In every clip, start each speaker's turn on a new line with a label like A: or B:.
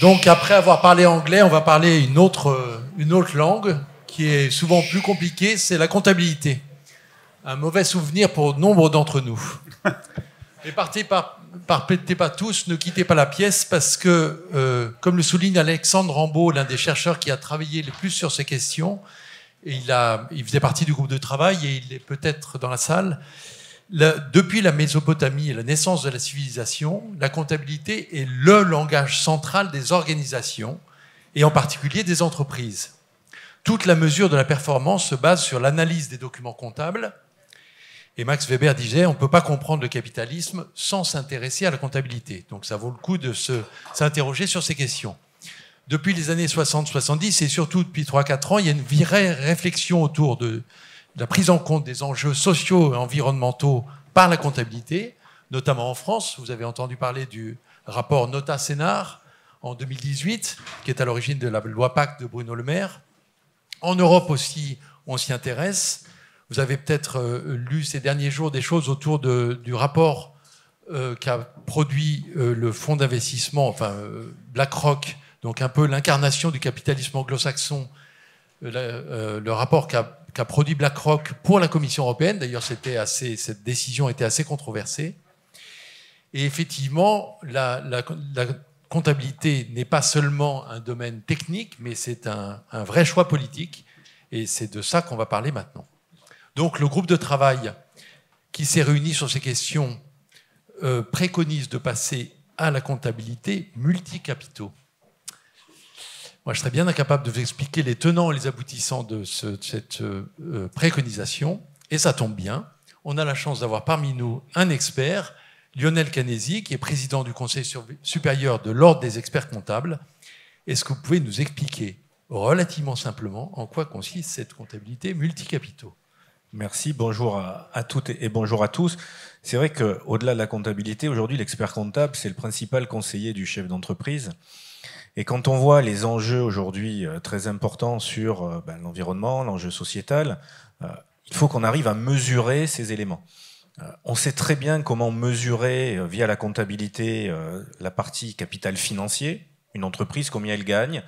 A: Donc après avoir parlé anglais, on va parler une autre, euh, une autre langue qui est souvent plus compliquée, c'est la comptabilité. Un mauvais souvenir pour nombre d'entre nous. Mais partez par, partez pas tous, ne quittez pas la pièce parce que, euh, comme le souligne Alexandre Rambaud, l'un des chercheurs qui a travaillé le plus sur ces questions, il, a, il faisait partie du groupe de travail et il est peut-être dans la salle, depuis la Mésopotamie et la naissance de la civilisation, la comptabilité est le langage central des organisations et en particulier des entreprises. Toute la mesure de la performance se base sur l'analyse des documents comptables. Et Max Weber disait, on ne peut pas comprendre le capitalisme sans s'intéresser à la comptabilité. Donc ça vaut le coup de s'interroger sur ces questions. Depuis les années 60-70, et surtout depuis 3-4 ans, il y a une virée réflexion autour de, la prise en compte des enjeux sociaux et environnementaux par la comptabilité, notamment en France. Vous avez entendu parler du rapport nota Sénard en 2018, qui est à l'origine de la loi Pacte de Bruno Le Maire. En Europe aussi, on s'y intéresse. Vous avez peut-être euh, lu ces derniers jours des choses autour du rapport qui euh, qu'a produit euh, le fonds d'investissement, enfin BlackRock, donc un peu l'incarnation du capitalisme anglo-saxon, le, rapport qu'a a produit BlackRock pour la Commission européenne. D'ailleurs, cette décision était assez controversée. Et effectivement, la, comptabilité n'est pas seulement un domaine technique, mais c'est un, vrai choix politique. Et c'est de ça qu'on va parler maintenant. Donc le groupe de travail qui s'est réuni sur ces questions euh, préconise de passer à la comptabilité multicapitaux. Moi, je serais bien incapable de vous expliquer les tenants et les aboutissants de, cette euh, euh, préconisation, et ça tombe bien. On a la chance d'avoir parmi nous un expert, Lionel Canesi, qui est président du Conseil supérieur de l'Ordre des experts comptables. Est-ce que vous pouvez nous expliquer relativement simplement en quoi consiste cette comptabilité
B: multicapitaux Merci, bonjour à, toutes et bonjour à tous. C'est vrai qu'au-delà de la comptabilité, aujourd'hui, l'expert comptable, c'est le principal conseiller du chef d'entreprise. Et quand on voit les enjeux aujourd'hui euh, très importants sur euh, ben, l'environnement, l'enjeu sociétal, euh, il faut qu'on arrive à mesurer ces éléments. on sait très bien comment mesurer via la comptabilité la partie capital financier, une entreprise, combien elle gagne,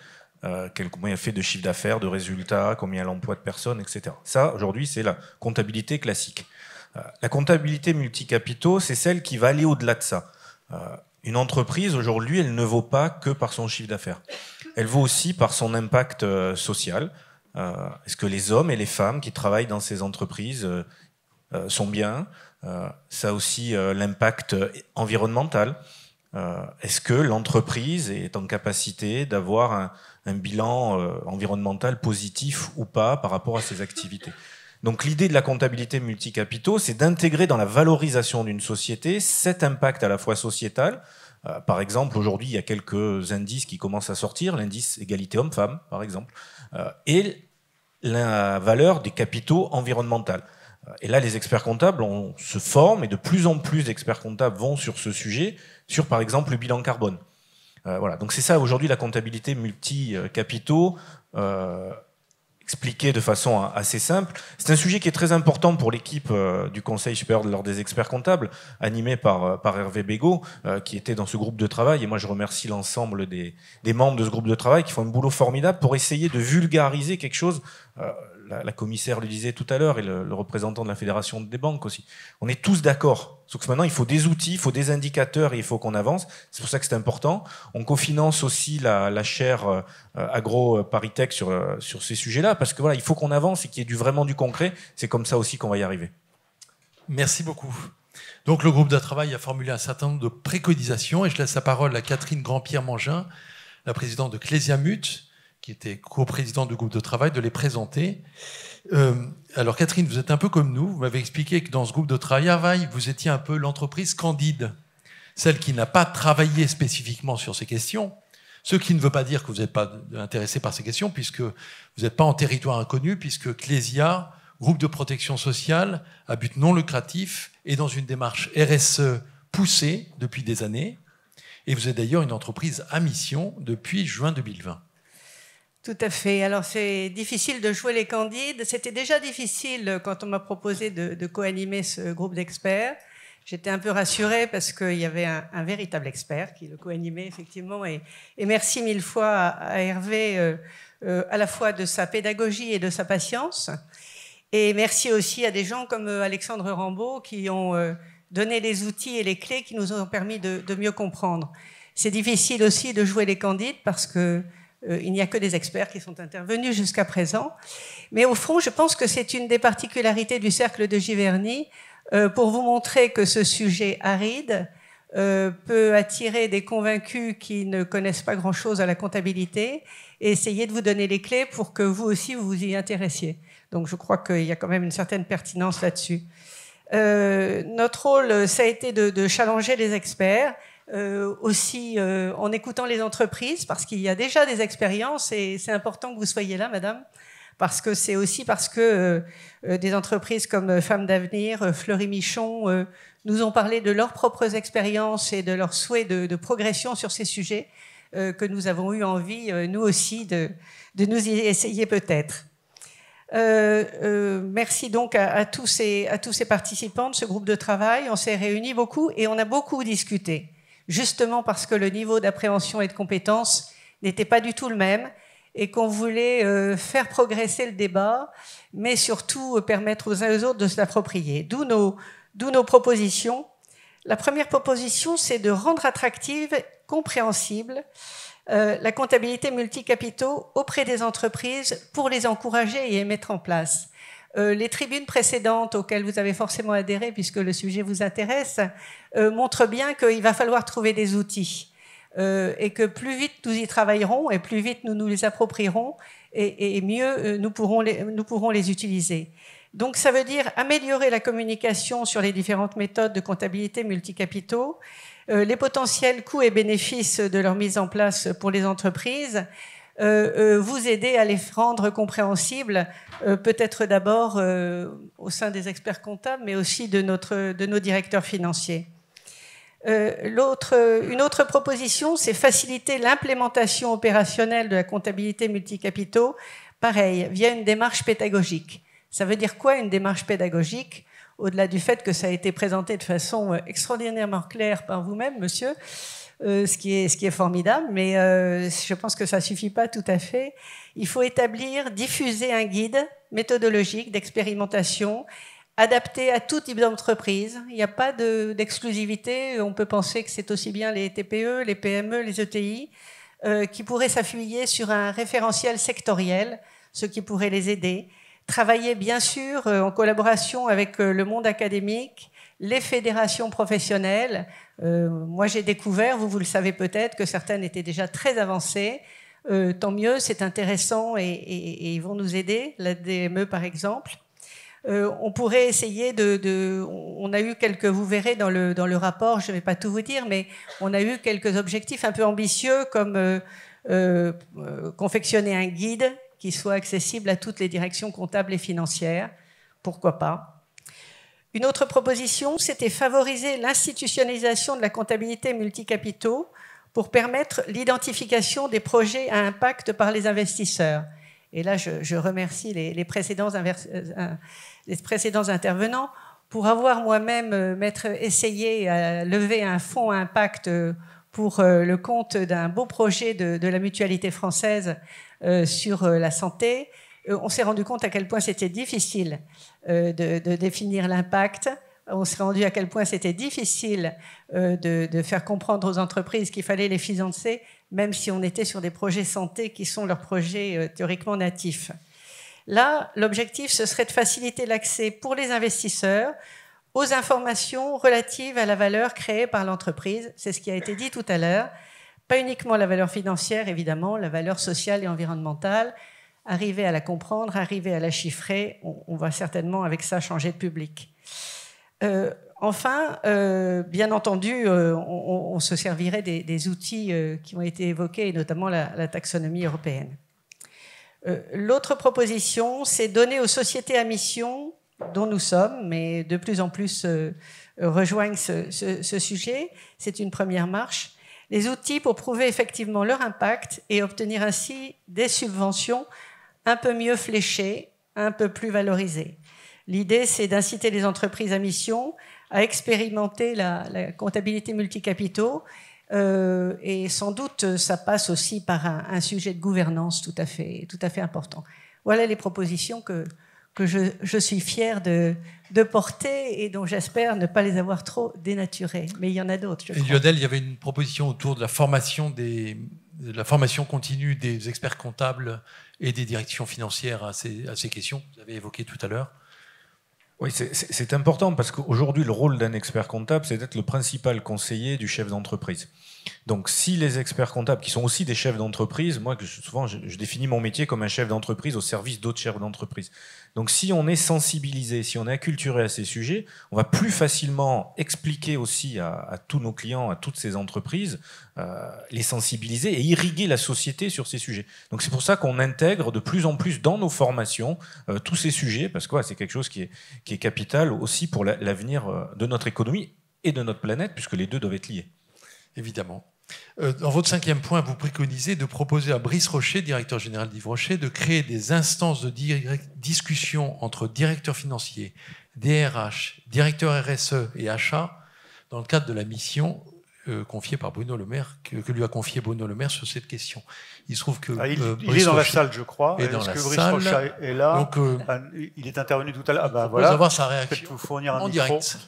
B: combien elle fait de chiffre d'affaires, de résultats, combien elle emploie de personnes, etc. Ça, aujourd'hui, c'est la comptabilité classique. La comptabilité multicapitaux, c'est celle qui va aller au-delà de ça. Une entreprise, aujourd'hui, elle ne vaut pas que par son chiffre d'affaires. Elle vaut aussi par son impact euh, social. Euh, est-ce que les hommes et les femmes qui travaillent dans ces entreprises euh, sont bien Ça a aussi l'impact environnemental. Est-ce que l'entreprise est en capacité d'avoir un, bilan environnemental positif ou pas par rapport à ses activités donc l'idée de la comptabilité multicapitaux, c'est d'intégrer dans la valorisation d'une société cet impact à la fois sociétal. Euh, par exemple, aujourd'hui, il y a quelques indices qui commencent à sortir, l'indice égalité homme-femme, par exemple, euh, et la valeur des capitaux environnementaux. Euh, et là, les experts comptables on se forment et de plus en plus d'experts comptables vont sur ce sujet, sur par exemple le bilan carbone. voilà, donc c'est ça aujourd'hui la comptabilité multi-capitaux expliquer de façon assez simple. C'est un sujet qui est très important pour l'équipe euh, du Conseil supérieur de l'Ordre des experts comptables, animée par, euh, par Hervé Bégaud, euh, qui était dans ce groupe de travail. Et moi, je remercie l'ensemble des, des, membres de ce groupe de travail qui font un boulot formidable pour essayer de vulgariser quelque chose la, commissaire le disait tout à l'heure, et le, représentant de la Fédération des banques aussi, on est tous d'accord. Sauf que maintenant, il faut des outils, il faut des indicateurs et il faut qu'on avance. C'est pour ça que c'est important. On cofinance aussi la, chaire euh, agro-paritech euh, sur, ces sujets-là, parce que voilà, il faut qu'on avance et qu'il y ait du, vraiment du concret. C'est comme ça aussi qu'on va y arriver.
A: Merci beaucoup. Donc le groupe de travail a formulé un certain nombre de préconisations et je laisse la parole à Catherine Grandpierre-Mangin, la présidente de Clésiamut, qui était coprésident du groupe de travail, de les présenter. Euh, alors Catherine, vous êtes un peu comme nous, vous m'avez expliqué que dans ce groupe de travail, ah, vous étiez un peu l'entreprise candide, celle qui n'a pas travaillé spécifiquement sur ces questions, ce qui ne veut pas dire que vous n'êtes pas intéressé par ces questions, puisque vous n'êtes pas en territoire inconnu, puisque Clésia, groupe de protection sociale à but non lucratif, est dans une démarche RSE poussée depuis des années, et vous êtes d'ailleurs une entreprise à mission depuis juin 2020.
C: Tout à fait. Alors c'est difficile de jouer les candides. C'était déjà difficile euh, quand on m'a proposé de, co-animer ce groupe d'experts. J'étais un peu rassurée parce qu'il y avait un, véritable expert qui le co-animait effectivement. Et, merci mille fois à, Hervé euh, euh, à la fois de sa pédagogie et de sa patience. Et merci aussi à des gens comme Alexandre Rambaud qui ont donné les outils et les clés qui nous ont permis de, de mieux comprendre. C'est difficile aussi de jouer les candides parce que euh, il n'y a que des experts qui sont intervenus jusqu'à présent. Mais au fond, je pense que c'est une des particularités du cercle de Giverny euh, pour vous montrer que ce sujet aride euh, peut attirer des convaincus qui ne connaissent pas grand-chose à la comptabilité et essayer de vous donner les clés pour que vous aussi vous y intéressiez. Donc je crois qu'il y a quand même une certaine pertinence là-dessus. notre rôle, ça a été de challenger les experts, euh, aussi euh, en écoutant les entreprises, parce qu'il y a déjà des expériences et c'est important que vous soyez là, madame, parce que c'est aussi parce que euh, des entreprises comme Femmes d'avenir, Fleury Michon, nous ont parlé de leurs propres expériences et de leurs souhaits de, de progression sur ces sujets que nous avons eu envie, nous aussi, de, de nous y essayer peut-être. Euh, merci donc à, à, tous ces, à tous ces participants de ce groupe de travail. On s'est réunis beaucoup et on a beaucoup discuté justement parce que le niveau d'appréhension et de compétence n'était pas du tout le même et qu'on voulait euh, faire progresser le débat, mais surtout euh, permettre aux uns et aux autres de s'approprier. D'où nos, nos propositions. La première proposition, c'est de rendre attractive, compréhensible, euh, la comptabilité multicapitaux auprès des entreprises pour les encourager et les mettre en place. Euh, les tribunes précédentes auxquelles vous avez forcément adhéré, puisque le sujet vous intéresse, euh, montrent bien qu'il va falloir trouver des outils. Euh, et que plus vite nous y travaillerons et plus vite nous nous les approprierons et, mieux nous pourrons, nous pourrons les utiliser. Donc ça veut dire améliorer la communication sur les différentes méthodes de comptabilité multicapitaux, les potentiels coûts et bénéfices de leur mise en place pour les entreprises, euh, euh, vous aider à les rendre compréhensibles, euh, peut-être d'abord au sein des experts comptables, mais aussi de, notre, de nos directeurs financiers. une autre proposition, c'est faciliter l'implémentation opérationnelle de la comptabilité multicapitaux, pareil, via une démarche pédagogique. Ça veut dire quoi une démarche pédagogique Au-delà du fait que ça a été présenté de façon extraordinairement claire par vous-même, monsieur, euh, ce, qui est, ce qui est formidable, mais euh, je pense que ça suffit pas tout à fait. Il faut établir, diffuser un guide méthodologique d'expérimentation adapté à tout type d'entreprise. Il n'y a pas d'exclusivité. on peut penser que c'est aussi bien les TPE, les PME, les ETI euh, qui pourraient s'affuyer sur un référentiel sectoriel, ce qui pourrait les aider. Travailler bien sûr en collaboration avec le monde académique, les fédérations professionnelles, euh, moi, j'ai découvert, vous, vous le savez peut-être, que certaines étaient déjà très avancées. Euh, tant mieux, c'est intéressant et, ils vont nous aider, la DME par exemple. Euh, on pourrait essayer de, de, On a eu quelques... Vous verrez dans le, dans le rapport, je ne vais pas tout vous dire, mais on a eu quelques objectifs un peu ambitieux comme confectionner un guide qui soit accessible à toutes les directions comptables et financières. Pourquoi pas une autre proposition, c'était favoriser l'institutionnalisation de la comptabilité multicapitaux pour permettre l'identification des projets à impact par les investisseurs. Et là, je, remercie euh, euh, les, précédents intervenants pour avoir moi-même euh, essayé à lever un fonds à impact pour le compte d'un beau projet de, la mutualité française sur la santé. Euh, on s'est rendu compte à quel point c'était difficile euh, de, définir l'impact. On s'est rendu à quel point c'était difficile euh, de, de, faire comprendre aux entreprises qu'il fallait les financer, même si on était sur des projets santé qui sont leurs projets théoriquement natifs. Là, l'objectif, ce serait de faciliter l'accès pour les investisseurs aux informations relatives à la valeur créée par l'entreprise. C'est ce qui a été dit tout à l'heure. Pas uniquement la valeur financière, évidemment, la valeur sociale et environnementale, arriver à la comprendre, arriver à la chiffrer, on, va certainement avec ça changer de public. Euh, enfin, euh, bien entendu, euh, on, se servirait des, outils qui ont été évoqués, notamment la, taxonomie européenne. L'autre proposition, c'est donner aux sociétés à mission dont nous sommes, mais de plus en plus rejoignent ce, ce sujet. C'est une première marche les outils pour prouver effectivement leur impact et obtenir ainsi des subventions un peu mieux fléché, un peu plus valorisés. L'idée, c'est d'inciter les entreprises à mission à expérimenter la, comptabilité multicapitaux. Euh, et sans doute, ça passe aussi par un, sujet de gouvernance tout à fait, tout à fait important. Voilà les propositions que, que je, suis fière de, de porter et dont j'espère ne pas les avoir trop dénaturées. Mais il y en a d'autres. il
A: y avait une proposition autour de la formation des, la formation continue des experts comptables et des directions financières à ces, questions que vous avez évoquées
B: tout à l'heure oui, c'est important parce qu'aujourd'hui, le rôle d'un expert comptable, c'est d'être le principal conseiller du chef d'entreprise. Donc, si les experts comptables, qui sont aussi des chefs d'entreprise, moi, souvent, je, définis mon métier comme un chef d'entreprise au service d'autres chefs d'entreprise. Donc, si on est sensibilisé, si on est acculturé à ces sujets, on va plus facilement expliquer aussi à, tous nos clients, à toutes ces entreprises, euh, les sensibiliser et irriguer la société sur ces sujets. Donc, c'est pour ça qu'on intègre de plus en plus dans nos formations euh, tous ces sujets, parce que c'est quelque chose qui est, capital aussi pour l'avenir euh, de notre économie et de notre planète, puisque les deux doivent être liés évidemment.
A: Euh, dans votre cinquième point, vous préconisez de proposer à Brice Rocher, directeur général d'Yves Rocher, de créer des instances de discussion entre directeurs financiers, DRH, directeurs RSE et achats dans le cadre de la mission euh, confiée par Bruno Le Maire, que, lui a confié Bruno Le Maire sur cette question.
D: Il se trouve que ah, il, euh, est dans la salle, je crois. Est ce que Brice Rocher est là Donc, ah, Il est intervenu tout à l'heure. Ah, bah, avoir sa réaction vous fournir un en micro. direct.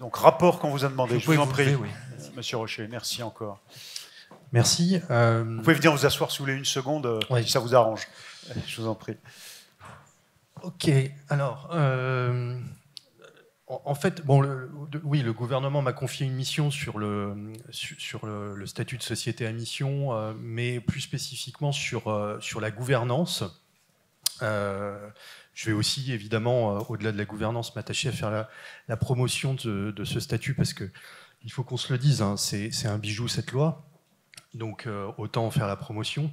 D: Donc rapport qu'on vous a demandé. je vous en prie. oui. Monsieur Rocher, merci encore. Merci. Euh, vous pouvez venir vous asseoir si vous voulez une seconde, euh, si ça vous arrange. Je vous en prie. Ok, alors, euh, en fait, bon, oui, le gouvernement m'a confié une mission sur le, sur le, statut de société à mission, mais plus spécifiquement sur, sur la gouvernance. je vais aussi, évidemment, au-delà de la gouvernance, m'attacher à faire la, promotion de, de, ce statut parce que il faut qu'on se le dise, hein, c'est un bijou cette loi. Donc euh, autant en faire la promotion.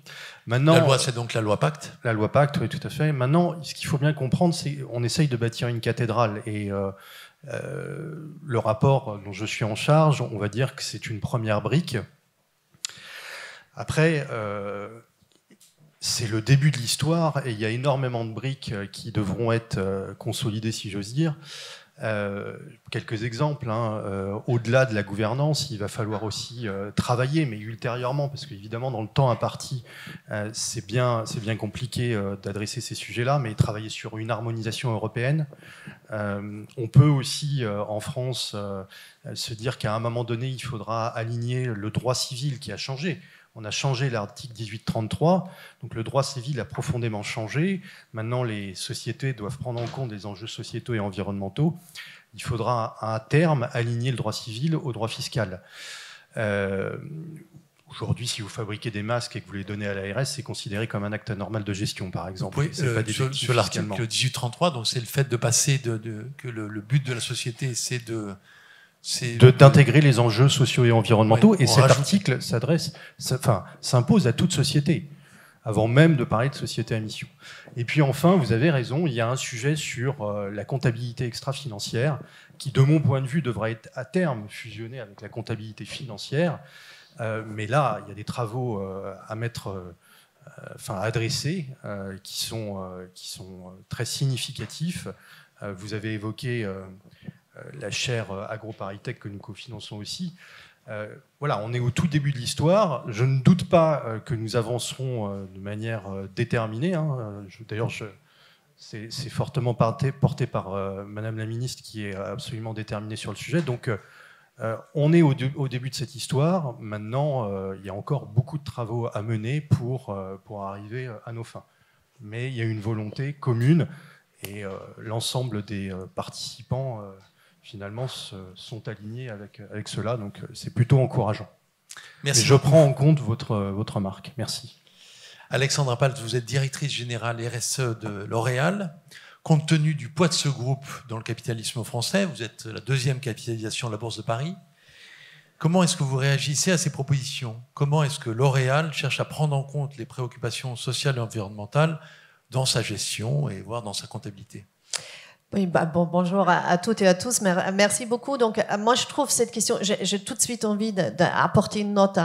D: Maintenant, la loi, c'est donc la loi Pacte. La loi Pacte, oui, tout à fait. Maintenant, ce qu'il faut bien comprendre, c'est qu'on essaye de bâtir une cathédrale et euh, euh, le rapport dont je suis en charge, on va dire que c'est une première brique. Après, c'est le début de l'histoire et il y a énormément de briques qui devront être consolidées, si j'ose dire. Euh, quelques exemples. Hein. Euh, au-delà de la gouvernance, il va falloir aussi euh, travailler, mais ultérieurement, parce qu'évidemment, dans le temps imparti, c'est bien compliqué d'adresser ces sujets-là, mais travailler sur une harmonisation européenne. on peut aussi, en France, se dire qu'à un moment donné, il faudra aligner le droit civil qui a changé. On a changé l'article 1833, donc le droit civil a profondément changé. Maintenant, les sociétés doivent prendre en compte des enjeux sociétaux et environnementaux. Il faudra à terme aligner le droit civil au droit fiscal. Euh, aujourd'hui, si vous fabriquez des masques et que vous les donnez à l'ARS, c'est considéré comme un acte normal de gestion, par exemple. Oui, euh, sur, l'article
A: 1833, donc c'est le fait de passer de, que le, but de la société, c'est de d'intégrer
D: les enjeux sociaux et environnementaux. et cet article s'adresse, s'impose à toute société, avant même de parler de société à mission. Et puis enfin, vous avez raison, il y a un sujet sur euh, la comptabilité extra-financière, qui, de mon point de vue, devrait être à terme fusionné avec la comptabilité financière. Euh, mais là, il y a des travaux euh, à mettre, enfin, à adresser, qui sont, qui sont très significatifs. vous avez évoqué euh, la chaire euh, AgroParisTech que nous cofinançons aussi. Euh, voilà, on est au tout début de l'histoire. Je ne doute pas que nous avancerons de manière déterminée. Hein. D'ailleurs, c'est fortement porté, porté par Madame la Ministre qui est absolument déterminée sur le sujet. Donc, on est au, au, début de cette histoire. Maintenant, il y a encore beaucoup de travaux à mener pour, pour arriver à nos fins. Mais il y a une volonté commune et l'ensemble des participants finalement se, sont alignés avec, cela. Donc euh, c'est plutôt encourageant. Merci. je prends en compte votre, votre remarque. Merci.
A: Alexandra Palt, vous êtes directrice générale RSE de L'Oréal. Compte tenu du poids de ce groupe dans le capitalisme français, vous êtes la deuxième capitalisation de la Bourse de Paris. Comment est-ce que vous réagissez à ces propositions Comment est-ce que L'Oréal cherche à prendre en compte les préoccupations sociales et environnementales dans sa gestion et voire dans sa comptabilité
E: oui, bah, bon, bonjour à, toutes et à tous. Merci beaucoup. Donc, euh, moi, je trouve cette question, j'ai tout de suite envie d'apporter une note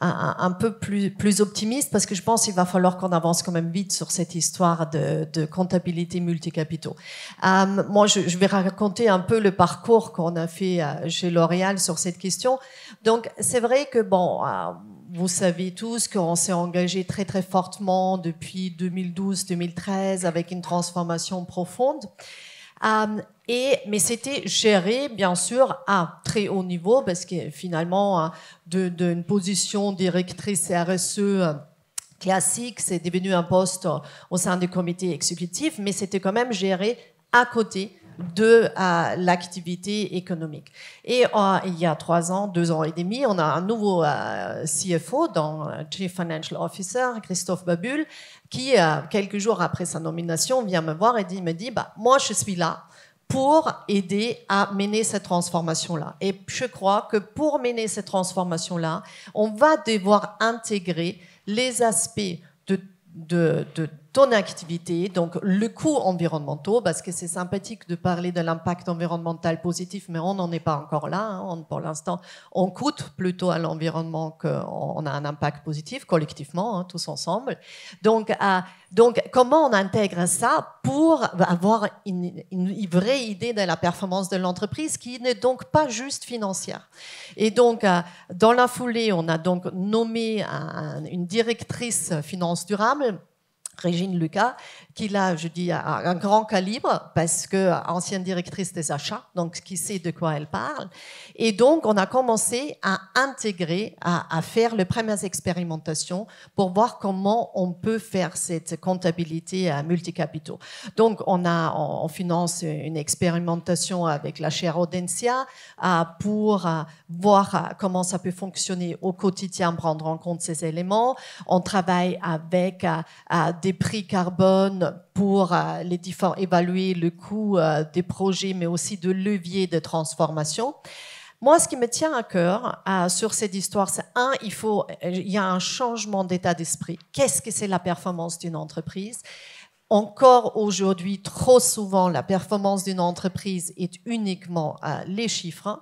E: un, peu plus, plus optimiste parce que je pense qu'il va falloir qu'on avance quand même vite sur cette histoire de, comptabilité multicapitaux. Euh, moi, je, vais raconter un peu le parcours qu'on a fait euh, chez L'Oréal sur cette question. Donc, c'est vrai que, bon, vous savez tous qu'on s'est engagé très très fortement depuis 2012-2013 avec une transformation profonde. Euh, et, mais c'était géré, bien sûr, à très haut niveau, parce que finalement, euh, d'une position directrice RSE euh, classique, c'est devenu un poste au sein du comité exécutif, mais c'était quand même géré à côté de l'activité économique. Et euh, il y a trois ans, deux ans et demi, on a un nouveau euh, CFO, dans euh, Chief Financial Officer, Christophe Babul, qui, quelques jours après sa nomination, vient me voir et me dit, bah, moi, je suis là pour aider à mener cette transformation-là. Et je crois que pour mener cette transformation-là, on va devoir intégrer les aspects de de, de, ton activité, donc le coût environnemental, parce que c'est sympathique de parler de l'impact environnemental positif, mais on n'en est pas encore là. Hein. pour l'instant, on coûte plutôt à l'environnement qu'on a un impact positif collectivement, hein, tous ensemble. Donc, euh, donc, comment on intègre ça pour avoir une, vraie idée de la performance de l'entreprise qui n'est donc pas juste financière Et donc, euh, dans la foulée, on a donc nommé une directrice finance durable Régine Lucas, qui a, je dis, un grand calibre, parce que ancienne directrice des achats, donc qui sait de quoi elle parle. Et donc, on a commencé à intégrer, à, faire les premières expérimentations pour voir comment on peut faire cette comptabilité à euh, multicapitaux. Donc, on, a, en on finance une expérimentation avec la chaire Audencia euh, pour euh, voir comment ça peut fonctionner au quotidien, prendre en compte ces éléments. On travaille avec des prix carbone pour euh, les évaluer le coût euh, des projets, mais aussi de levier de transformation. Moi, ce qui me tient à cœur euh, sur cette histoire, c'est un, il faut, il y a un changement d'état d'esprit. Qu'est-ce que c'est la performance d'une entreprise encore aujourd'hui, trop souvent, la performance d'une entreprise est uniquement à les chiffres hein,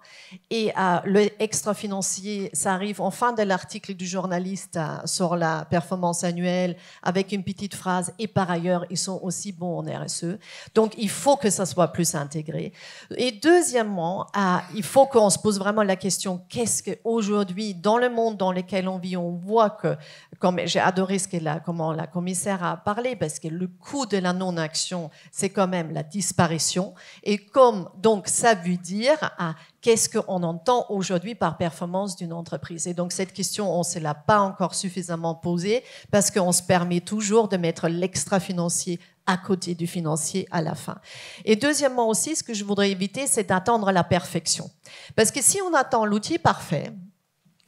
E: et à le extra-financier, ça arrive en fin de l'article du journaliste euh, sur la performance annuelle avec une petite phrase et par ailleurs, ils sont aussi bons en RSE. Donc, il faut que ça soit plus intégré. Et deuxièmement, euh, il faut qu'on se pose vraiment la question qu'est-ce qu'aujourd'hui, dans le monde dans lequel on vit, on voit que, comme j'ai adoré ce qu'elle a, comment la commissaire a parlé, parce que le coût de la non-action, c'est quand même la disparition. Et comme donc ça veut dire à ah, qu'est-ce qu'on entend aujourd'hui par performance d'une entreprise. Et donc cette question, on ne se l'a pas encore suffisamment posée parce qu'on se permet toujours de mettre l'extra-financier à côté du financier à la fin. Et deuxièmement aussi, ce que je voudrais éviter, c'est d'attendre la perfection. Parce que si on attend l'outil parfait,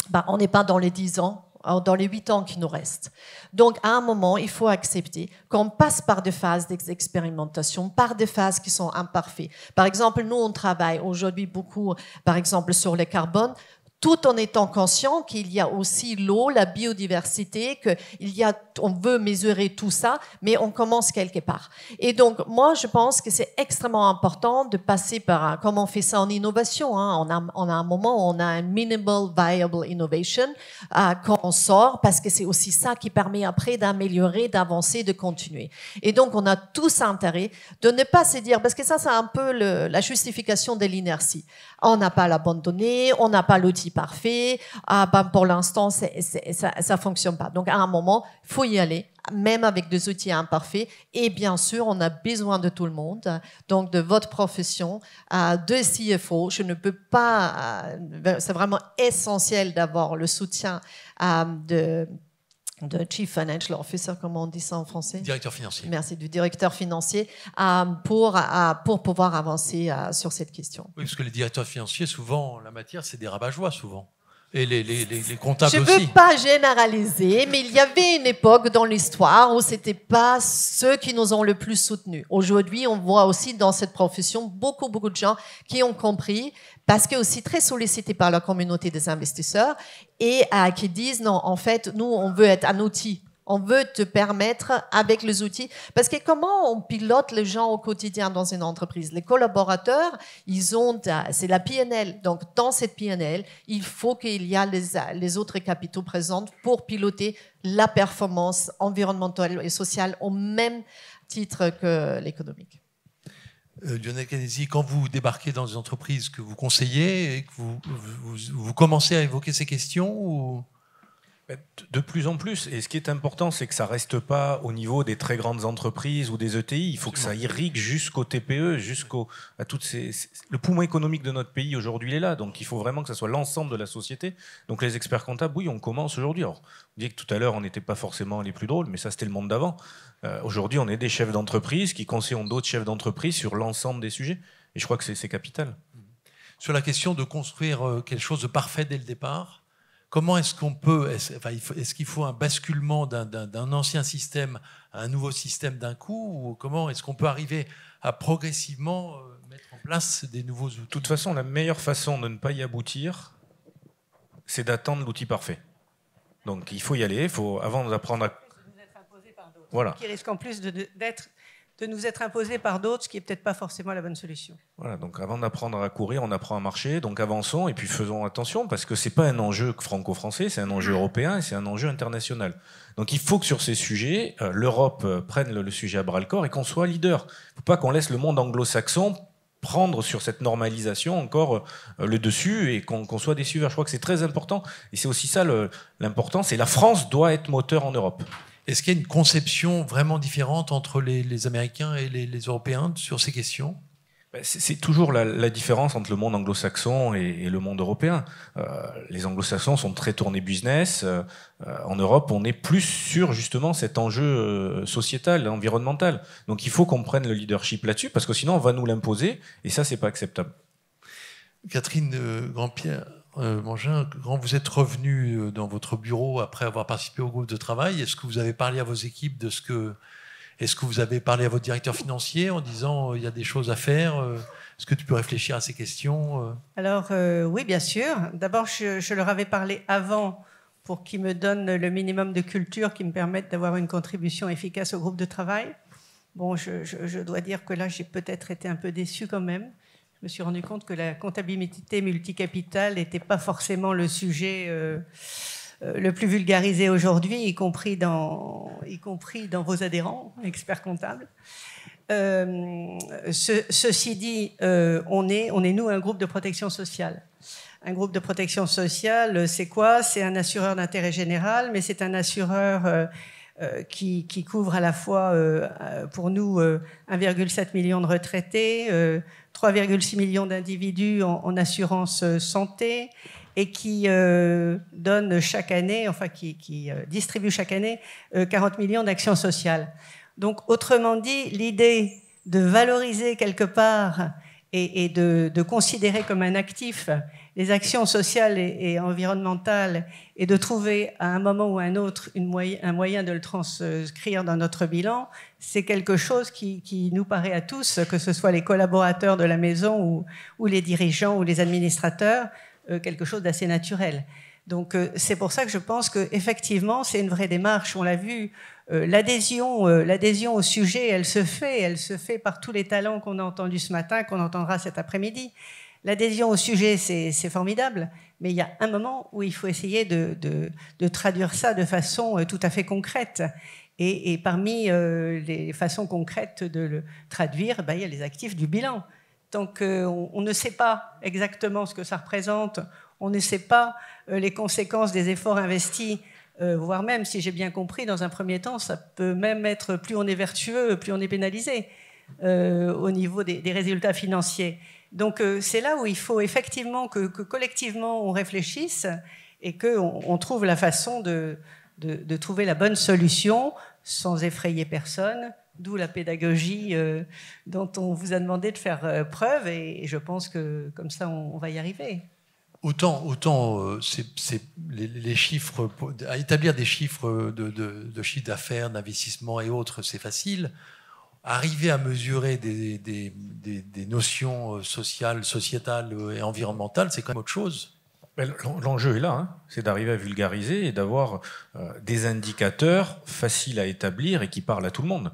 E: bah, on n'est pas dans les 10 ans, dans les huit ans qui nous restent. Donc, à un moment, il faut accepter qu'on passe par des phases d'expérimentation, par des phases qui sont imparfaites. Par exemple, nous, on travaille aujourd'hui beaucoup, par exemple, sur le carbone tout en étant conscient qu'il y a aussi l'eau, la biodiversité, qu'il y a, on veut mesurer tout ça, mais on commence quelque part. Et donc, moi, je pense que c'est extrêmement important de passer par, un, comme on fait ça en innovation, hein, on, a, on, a, un moment où on a un minimal viable innovation euh, quand on sort, parce que c'est aussi ça qui permet après d'améliorer, d'avancer, de continuer. Et donc, on a tous intérêt de ne pas se dire, parce que ça, c'est un peu le, la justification de l'inertie. On n'a pas l'abandonné, on n'a pas l'outil parfait. Ah, ben, pour l'instant, ça, ça fonctionne pas. Donc, à un moment, faut y aller, même avec des outils imparfaits. Et bien sûr, on a besoin de tout le monde, donc de votre profession, euh, de CFO. Je ne peux pas, euh, c'est vraiment essentiel d'avoir le soutien euh, de de Chief Financial Officer, comment on dit ça en français Directeur financier. Merci, du directeur financier, euh, pour, euh, pour pouvoir avancer euh, sur cette question.
A: Oui, parce que les directeurs financiers, souvent, la matière, c'est des rabat souvent. Et les, Je ne veux
E: pas généraliser, mais il y avait une époque dans l'histoire où ce n'était pas ceux qui nous ont le plus soutenus. Aujourd'hui, on voit aussi dans cette profession beaucoup, beaucoup de gens qui ont compris, parce que aussi très sollicités par la communauté des investisseurs, et euh, qui disent, non, en fait, nous, on veut être un outil on veut te permettre avec les outils. Parce que comment on pilote les gens au quotidien dans une entreprise Les collaborateurs, ils ont, c'est la PNL. Donc, dans cette PNL, il faut qu'il y ait les, les autres capitaux présents pour piloter la performance environnementale et sociale au même titre que l'économique.
A: Euh, Lionel Canesi, quand vous débarquez dans une entreprise que vous conseillez, et vous, vous commencez à évoquer ces questions ou...
B: Bah, de plus en plus. Et ce qui est important, c'est que ça reste pas au niveau des très grandes entreprises ou des ETI. Il faut que ça irrigue jusqu'au TPE, jusqu'au à toutes ces. Le poumon économique de notre pays aujourd'hui, il est là. Donc il faut vraiment que ça soit l'ensemble de la société. Donc les experts comptables, oui, on commence aujourd'hui. Alors, vous que tout à l'heure, on n'était pas forcément les plus drôles, mais ça, c'était le monde d'avant. Euh, aujourd'hui, on est des chefs d'entreprise qui conseillent d'autres chefs d'entreprise sur l'ensemble des sujets. Et je crois que c'est capital.
A: Sur la question de construire euh, quelque chose de parfait dès le départ, Comment est-ce qu'on peut, est-ce qu'il faut un basculement d'un ancien système à un nouveau système d'un coup Ou comment est-ce qu'on peut arriver à
B: progressivement euh, mettre en place des nouveaux outils De toute façon, la meilleure façon de ne pas y aboutir, c'est d'attendre l'outil parfait. Donc il faut y aller, il faut, avant d'apprendre à... Voilà. Qui
C: risque en plus d'être de nous être imposés par d'autres, ce qui n'est peut-être pas forcément la bonne solution.
B: Voilà, donc avant d'apprendre à courir, on apprend à marcher, donc avançons et puis faisons attention, parce que ce n'est pas un enjeu franco-français, c'est un enjeu européen et c'est un enjeu international. Donc il faut que sur ces sujets, euh, l'Europe euh, prenne le, sujet à bras-le-corps et qu'on soit leader. Il ne faut pas qu'on laisse le monde anglo-saxon prendre sur cette normalisation encore euh, le dessus et qu'on soit déçu. Je crois que c'est très important. Et c'est aussi ça l'important, c'est la France doit être moteur en Europe. Est-ce qu'il y a une conception vraiment différente entre les, Américains et les, Européens sur ces questions bah, c'est toujours la, différence entre le monde anglo-saxon et, le monde européen. Euh, les anglo-saxons sont très tournés business. Euh, euh, en Europe, on est plus sur justement cet enjeu sociétal, environnemental. Donc il faut qu'on prenne le leadership là-dessus parce que sinon on va nous l'imposer et ça, c'est pas acceptable. Catherine Grandpierre, euh,
A: Mangin, quand vous êtes revenu euh, dans votre bureau après avoir participé au groupe de travail, est-ce que vous avez parlé à vos équipes de ce que. Est-ce que vous avez parlé à votre directeur financier en disant euh, il y a des choses à faire Est-ce que tu peux réfléchir à ces questions
C: Alors, oui, bien sûr. D'abord, je, leur avais parlé avant pour qu'ils me donnent le minimum de culture qui me permette d'avoir une contribution efficace au groupe de travail. Bon, je, je dois dire que là, j'ai peut-être été un peu déçu quand même je me suis rendu compte que la comptabilité multicapitale n'était pas forcément le sujet euh, euh, le plus vulgarisé aujourd'hui, y, compris dans, y compris dans vos adhérents, experts comptables. Euh, ceci dit, on, est, on est, nous, un groupe de protection sociale. Un groupe de protection sociale, c'est quoi C'est un assureur d'intérêt général, mais c'est un assureur euh, qui, couvre à la fois, euh, euh, pour nous, 1,7 million de retraités, 3,6 millions d'individus en, assurance santé, et qui donne chaque année, enfin qui, distribue chaque année 40 millions d'actions sociales. Donc, autrement dit, l'idée de valoriser quelque part et, de, considérer comme un actif les actions sociales et, environnementales et de trouver à un moment ou à un autre un moyen de le transcrire dans notre bilan, c'est quelque chose qui, nous paraît à tous, que ce soit les collaborateurs de la maison ou, les dirigeants ou les administrateurs, euh, quelque chose d'assez naturel. Donc euh, c'est pour ça que je pense qu'effectivement, c'est une vraie démarche, on l'a vu. Euh, l'adhésion, l'adhésion au sujet, elle se fait, elle se fait par tous les talents qu'on a entendus ce matin, qu'on entendra cet après-midi l'adhésion au sujet, c'est formidable, mais il y a un moment où il faut essayer de, traduire ça de façon euh, tout à fait concrète. Et, parmi euh, les façons concrètes de le traduire, ben, il y a les actifs du bilan. Tant qu'on ne sait pas exactement ce que ça représente, on ne sait pas euh, les conséquences des efforts investis, voire même, si j'ai bien compris, dans un premier temps, ça peut même être plus on est vertueux, plus on est pénalisé. Euh, au niveau des, résultats financiers. Donc euh, c'est là où il faut effectivement que, collectivement on réfléchisse et qu'on on trouve la façon de, trouver la bonne solution sans effrayer personne, d'où la pédagogie euh, dont on vous a demandé de faire preuve et, je pense que comme ça on, va y arriver.
A: Autant, autant les, chiffres, à établir des chiffres de, de chiffre d'affaires, d'investissement et autres, c'est facile arriver à mesurer des, notions euh, sociales, sociétales euh, et environnementales, c'est quand même autre chose.
B: L'enjeu est là, hein. c'est d'arriver à vulgariser et d'avoir euh, des indicateurs faciles à établir et qui parlent à tout le monde.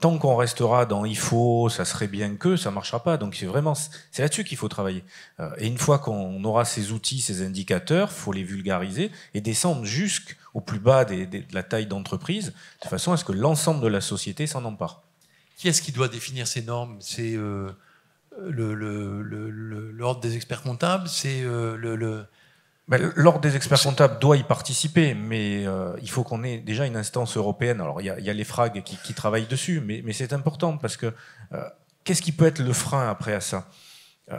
B: tant qu'on restera dans il faut, ça serait bien que, ça marchera pas. Donc c'est vraiment c'est là-dessus qu'il faut travailler. et une fois qu'on aura ces outils, ces indicateurs, faut les vulgariser et descendre jusqu'au plus bas de la taille d'entreprise, de façon à ce que l'ensemble de la société s'en empare.
A: Qui est-ce qui doit définir ces normes C'est euh, l'ordre des experts comptables C'est euh, le,
B: L'ordre des experts comptables doit y participer, mais euh, il faut qu'on ait déjà une instance européenne. Alors il y, a les frags qui, travaillent dessus, mais, c'est important parce que qu'est-ce qui peut être le frein après à ça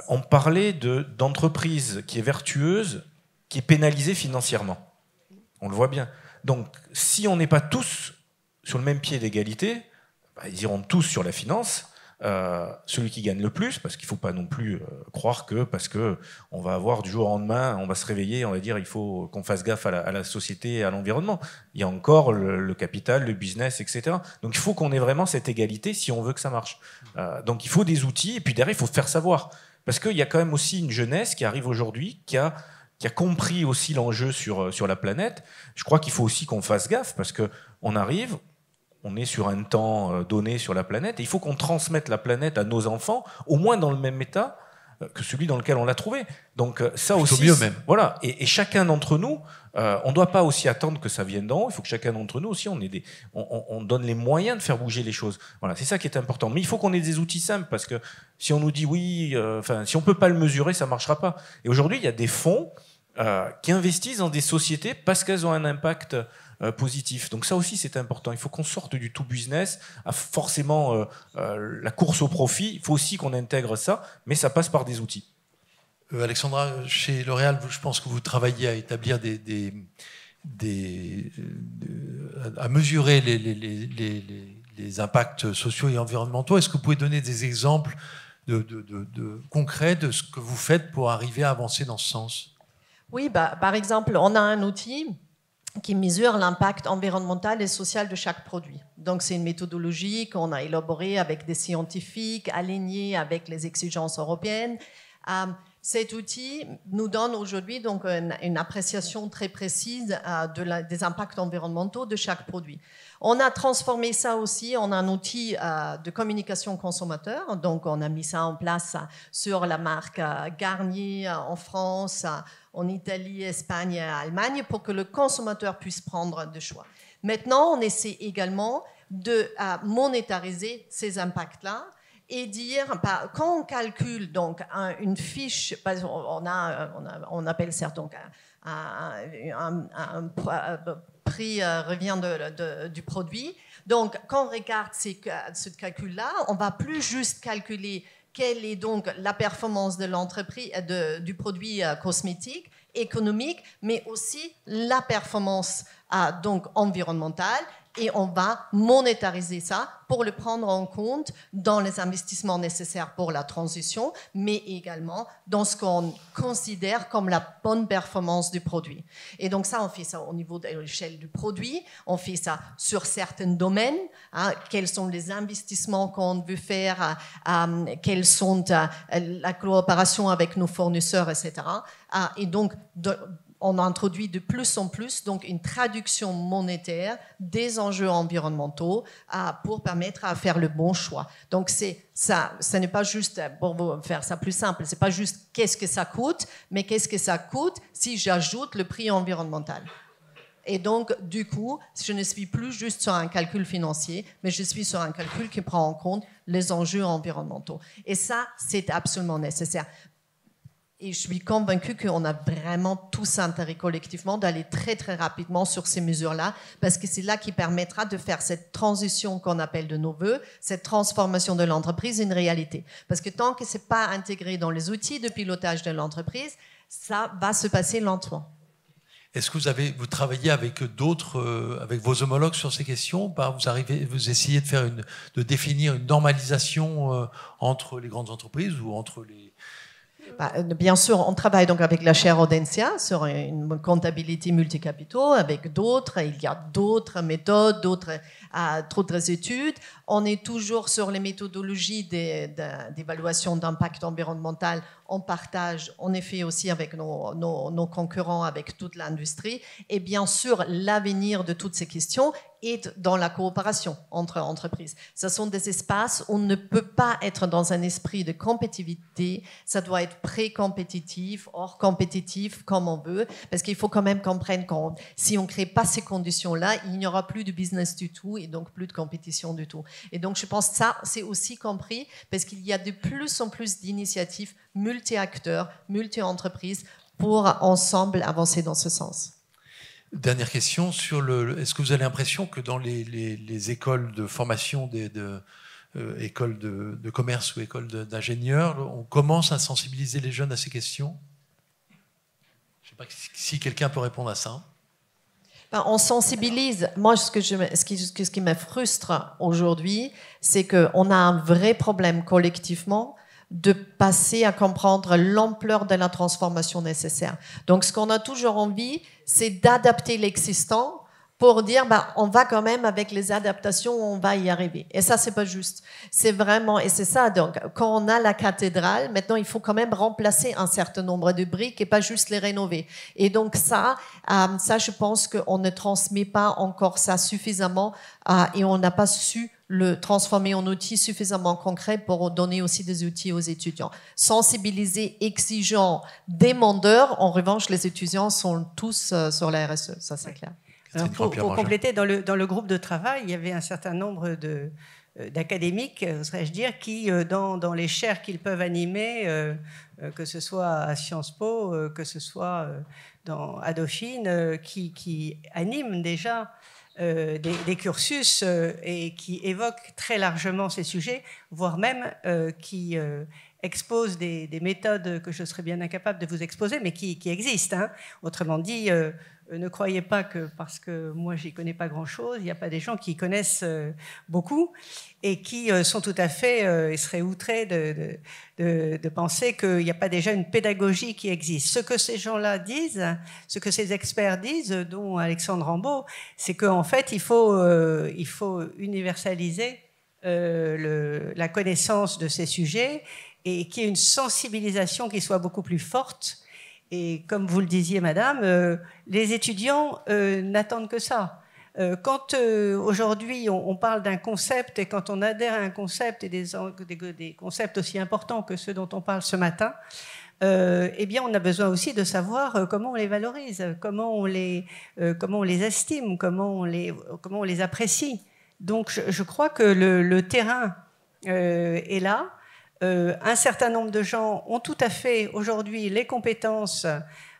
B: On parlait d'entreprise qui est vertueuse, qui est pénalisée financièrement. On le voit bien. Donc si on n'est pas tous sur le même pied d'égalité, bah, ils iront tous sur la finance. Euh, celui qui gagne le plus, parce qu'il ne faut pas non plus euh, croire que parce que on va avoir du jour au lendemain, on va se réveiller, on va dire il faut qu'on fasse gaffe à la, société, et à l'environnement. Il y a encore le, capital, le business, etc. Donc il faut qu'on ait vraiment cette égalité si on veut que ça marche. Euh, donc il faut des outils et puis derrière il faut faire savoir parce qu'il y a quand même aussi une jeunesse qui arrive aujourd'hui qui a qui a compris aussi l'enjeu sur, sur la planète, je crois qu'il faut aussi qu'on fasse gaffe parce que on arrive, on est sur un temps euh, donné sur la planète. il faut qu'on transmette la planète à nos enfants, au moins dans le même état euh, que celui dans lequel on l'a trouvé. Donc euh, ça aussi, mieux même. voilà. Et, chacun d'entre nous, on ne doit pas aussi attendre que ça vienne d'en haut. Il faut que chacun d'entre nous aussi, on, des, on, donne les moyens de faire bouger les choses. Voilà, c'est ça qui est important. Mais il faut qu'on ait des outils simples parce que si on nous dit oui, enfin si on peut pas le mesurer, ça marchera pas. Et aujourd'hui, il y a des fonds qui investissent dans des sociétés parce qu'elles ont un impact euh, positif. Donc ça aussi, c'est important. Il faut qu'on sorte du tout business à forcément euh, euh, la course au profit. Il faut aussi qu'on intègre ça, mais ça passe par des outils.
A: Alexandra, chez L'Oréal, je pense que vous travaillez à établir des... des, à mesurer les, impacts sociaux et environnementaux. Est-ce que vous pouvez donner des exemples de, de, concrets de ce que vous faites pour arriver à avancer dans ce sens
E: Oui, bah, par exemple, on a un outil qui mesure l'impact environnemental et social de chaque produit. Donc c'est une méthodologie qu'on a élaborée avec des scientifiques, alignée avec les exigences européennes. Euh, cet outil nous donne aujourd'hui donc une, appréciation très précise des impacts environnementaux de chaque produit. On a transformé ça aussi en un outil euh, de communication consommateur. Donc, on a mis ça en place sur la marque euh, Garnier euh, en France, en Italie, Espagne, Allemagne, pour que le consommateur puisse prendre des choix. Maintenant, on essaie également de monétariser ces impacts-là et dire, bah, quand on calcule donc une fiche, on, a, on, appelle certes donc un, euh, prix euh, revient du produit. Donc, quand on regarde ce calcul-là, on va plus juste calculer quelle est donc la performance de l'entreprise, euh, du produit cosmétique, économique, mais aussi la performance donc environnementale et on va monétariser ça pour le prendre en compte dans les investissements nécessaires pour la transition, mais également dans ce qu'on considère comme la bonne performance du produit. Et donc ça, on fait ça au niveau de l'échelle du produit, on fait ça sur certains domaines, hein, quels sont les investissements qu'on veut faire, euh, euh quelles sont euh, la coopération avec nos fournisseurs, etc. Ah, et donc, on introduit de plus en plus donc une traduction monétaire des enjeux environnementaux pour permettre à faire le bon choix. Donc c'est ça, ce n'est pas juste pour faire ça plus simple, c'est pas juste qu'est-ce que ça coûte, mais qu'est-ce que ça coûte si j'ajoute le prix environnemental. Et donc, du coup, je ne suis plus juste sur un calcul financier, mais je suis sur un calcul qui prend en compte les enjeux environnementaux. Et ça, c'est absolument nécessaire. Et je suis convaincue qu'on a vraiment tous intérêt collectivement d'aller très très rapidement sur ces mesures-là, parce que c'est là qui permettra de faire cette transition qu'on appelle de nos voeux, cette transformation de l'entreprise une réalité. Parce que tant que ce n'est pas intégré dans les outils de pilotage de l'entreprise, ça va se passer lentement.
A: Est-ce que vous avez vous travaillez avec d'autres, euh, avec vos homologues sur ces questions par Vous arrivez, vous essayez de faire une, de définir une normalisation euh, entre les grandes
E: entreprises ou entre les bah, euh, bien sûr, on travaille donc avec la chaire Audencia sur une comptabilité multicapitaux, avec d'autres. Il y a d'autres méthodes, d'autres euh, études. On est toujours sur les méthodologies d'évaluation d'impact environnemental. On partage, en effet, aussi avec nos concurrents, avec toute l'industrie. Et bien sûr, l'avenir de toutes ces questions, et dans la coopération entre entreprises. Ce sont des espaces où on ne peut pas être dans un esprit de compétitivité. Ça doit être pré-compétitif, hors compétitif, comme on veut, parce qu'il faut quand même qu'on prenne compte. Si on ne crée pas ces conditions-là, il n'y aura plus de business du tout et donc plus de compétition du tout. Et donc, je pense que ça, c'est aussi compris parce qu'il y a de plus en plus d'initiatives multi-acteurs, multi-entreprises pour ensemble avancer dans ce sens.
A: Dernière question sur le. Est-ce que vous avez l'impression que dans les, écoles de formation, des, de, euh, écoles de, commerce ou écoles d'ingénieurs, on commence à sensibiliser les jeunes à ces questions Je ne sais pas si quelqu'un peut répondre à ça.
E: Ben, on sensibilise. Moi, ce, qui, ce qui me frustre aujourd'hui, c'est qu'on a un vrai problème collectivement de passer à comprendre l'ampleur de la transformation nécessaire. Donc, ce qu'on a toujours envie, c'est d'adapter l'existant pour dire bah, on va quand même avec les adaptations, on va y arriver. Et ça, c'est pas juste. C'est vraiment, et c'est ça, donc, quand on a la cathédrale, maintenant, il faut quand même remplacer un certain nombre de briques et pas juste les rénover. Et donc, ça, euh, ça je pense qu'on ne transmet pas encore ça suffisamment euh, et on n'a pas su le transformer en outil suffisamment concret pour donner aussi des outils aux étudiants. Sensibiliser, exigeant, demandeur. En revanche, les étudiants sont tous euh, sur la RSE, ça c'est clair pour, compléter,
C: dans le, groupe de travail, il y avait un certain nombre de, euh, d'académiques, euh, serais-je dire, qui, euh, dans, les chaires qu'ils peuvent animer, que ce soit à Sciences Po, que ce soit dans, à Dauphine, qui, animent déjà des, cursus et qui évoquent très largement ces sujets, voire même qui exposent des, méthodes que je serais bien incapable de vous exposer, mais qui, existent. Hein. Autrement dit, euh, ne croyez pas que parce que moi j'y connais pas grand-chose, il n'y a pas des gens qui connaissent euh, beaucoup et qui euh, sont tout à fait, ils seraient outrés de, penser qu'il n'y a pas déjà une pédagogie qui existe. Ce que ces gens-là disent, ce que ces experts disent, dont Alexandre Rambaud, c'est qu'en fait il faut, il faut universaliser la connaissance de ces sujets et qu'il y ait une sensibilisation qui soit beaucoup plus forte et comme vous le disiez, madame, euh, les étudiants euh, n'attendent que ça. Euh, quand aujourd'hui on, parle d'un concept et quand on adhère à un concept et des, des, concepts aussi importants que ceux dont on parle ce matin, eh bien on a besoin aussi de savoir comment on les valorise, comment on les, comment on les estime, comment on les, comment on les apprécie. Donc je, crois que le terrain est là euh, un certain nombre de gens ont tout à fait aujourd'hui les compétences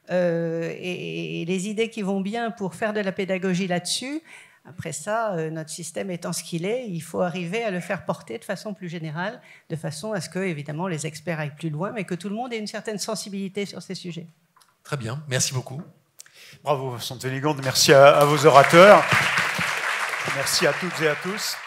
C: euh, et, les idées qui vont bien pour faire de la pédagogie là-dessus. Après ça, euh, notre système étant ce qu'il est, il faut arriver à le faire porter de façon plus générale, de façon à ce que, évidemment, les experts aillent plus loin, mais que tout le monde ait une certaine sensibilité sur ces sujets.
D: Très bien, merci beaucoup. Bravo, sont élégante. Merci à vos orateurs. Merci à toutes et à tous.